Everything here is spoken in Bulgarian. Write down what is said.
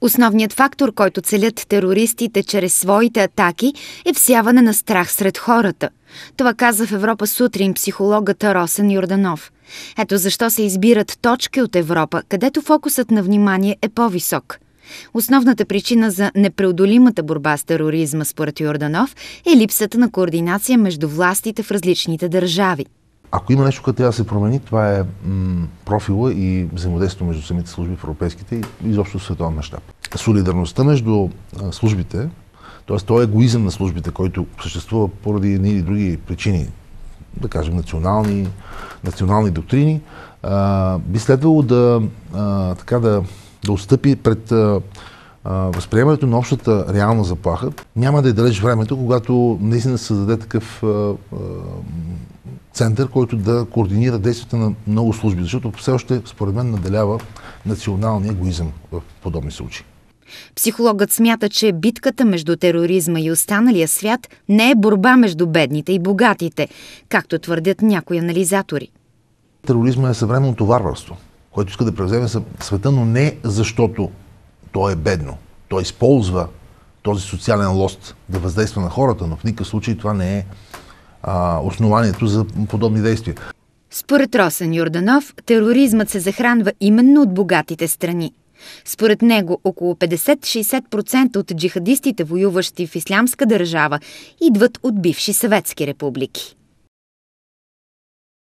Основният фактор, който целят терористите чрез своите атаки, е всяване на страх сред хората. Това каза в Европа сутрин психологът Росен Йорданов. Ето защо се избират точки от Европа, където фокусът на внимание е по-висок – Основната причина за непреодолимата борба с тероризма, според Йорданов, е липсата на координация между властите в различните държави. Ако има нещо, което трябва да се промени, това е м, профила и взаимодействието между самите служби в европейските и изобщо в световен мащаб. Солидарността между а, службите, т.е. този е егоизъм на службите, който съществува поради едни или други причини, да кажем национални, национални доктрини, а, би следвало да, а, така да, да отстъпи пред възприемането на общата реална заплаха няма да е далеч времето, когато наистина се създаде такъв център, който да координира действията на много служби, защото все още, според мен, наделява националния егоизъм в подобни случаи. Психологът смята, че битката между тероризма и останалия свят не е борба между бедните и богатите, както твърдят някои анализатори. Тероризма е съвременното варварство, което иска да превземе света, но не защото то е бедно. Той използва този социален лост да въздейства на хората, но в никакъв случай това не е а, основанието за подобни действия. Според Росен Юрданов, тероризмът се захранва именно от богатите страни. Според него, около 50-60% от джихадистите, воюващи в Ислямска държава, идват от бивши съветски републики.